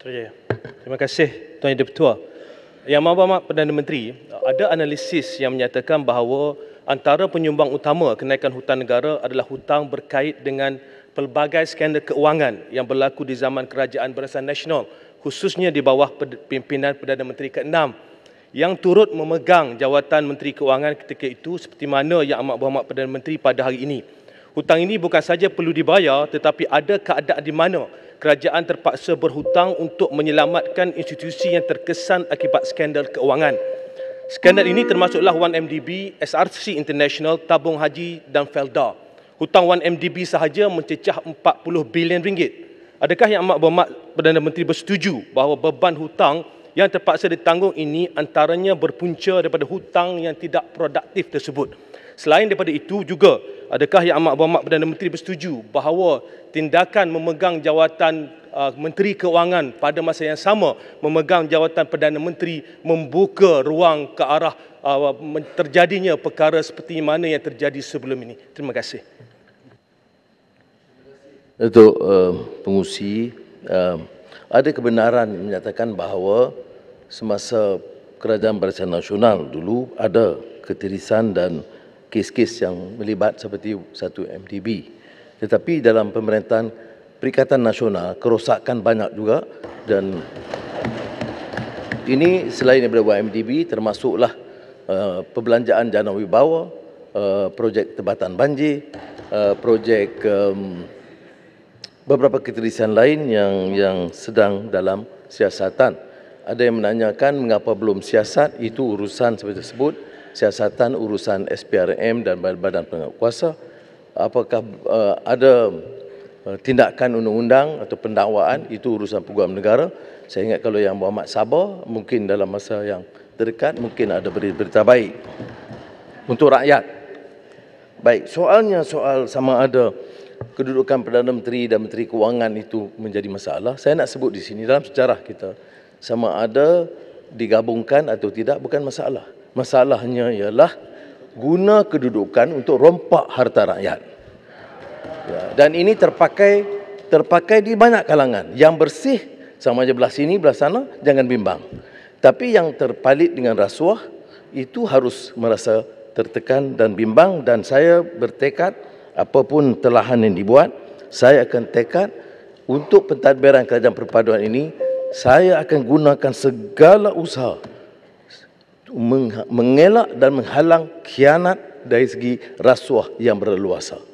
Terjaya. Terima kasih Tuan Yang Pertua. Yang Mahabamak Perdana Menteri, ada analisis yang menyatakan bahawa antara penyumbang utama kenaikan hutang negara adalah hutang berkait dengan pelbagai skandal keuangan yang berlaku di zaman Kerajaan Berasan Nasional, khususnya di bawah pimpinan Perdana Menteri ke-6 yang turut memegang jawatan Menteri Keuangan ketika itu seperti mana yang Amat Berhormat Perdana Menteri pada hari ini. Hutang ini bukan saja perlu dibayar tetapi ada keadaan di mana kerajaan terpaksa berhutang untuk menyelamatkan institusi yang terkesan akibat skandal keuangan. Skandal ini termasuklah 1MDB, SRC International, Tabung Haji dan Felda. Hutang 1MDB sahaja mencecah 40 bilion ringgit. Adakah Yang Amat Berhormat Perdana Menteri bersetuju bahawa beban hutang yang terpaksa ditanggung ini antaranya berpunca daripada hutang yang tidak produktif tersebut. Selain daripada itu juga, adakah Yang Amat Berhormat Perdana Menteri bersetuju bahawa tindakan memegang jawatan uh, Menteri Keuangan pada masa yang sama memegang jawatan Perdana Menteri membuka ruang ke arah uh, terjadinya perkara seperti mana yang terjadi sebelum ini? Terima kasih. Untuk uh, pengusi, uh, ada kebenaran menyatakan bahawa semasa kerajaan barisan nasional dulu ada ketirisan dan kes-kes yang melibat seperti satu MTB. Tetapi dalam pemerintahan Perikatan Nasional kerosakan banyak juga dan ini selain daripada YMDB termasuklah uh, perbelanjaan Jana Wibawa, uh, projek tebatan banjir, uh, projek um, beberapa keterisian lain yang yang sedang dalam siasatan ada yang menanyakan mengapa belum siasat itu urusan seperti tersebut siasatan urusan SPRM dan badan badan pengawas apakah eh, ada eh, tindakan undang-undang atau pendakwaan itu urusan peguam negara saya ingat kalau yang Muhammad Sabah mungkin dalam masa yang terdekat mungkin ada berita baik untuk rakyat baik soalnya soal sama ada kedudukan Perdana Menteri dan Menteri Kewangan itu menjadi masalah saya nak sebut di sini dalam sejarah kita sama ada digabungkan atau tidak bukan masalah. Masalahnya ialah guna kedudukan untuk rompak harta rakyat. Ya, dan ini terpakai terpakai di banyak kalangan. Yang bersih sama aja belah sini belah sana jangan bimbang. Tapi yang terpalit dengan rasuah itu harus merasa tertekan dan bimbang dan saya bertekad apapun telahan yang dibuat saya akan tekad untuk pentadbiran kerajaan perpaduan ini saya akan gunakan segala usaha mengelak dan menghalang khianat dari segi rasuah yang berleluasa.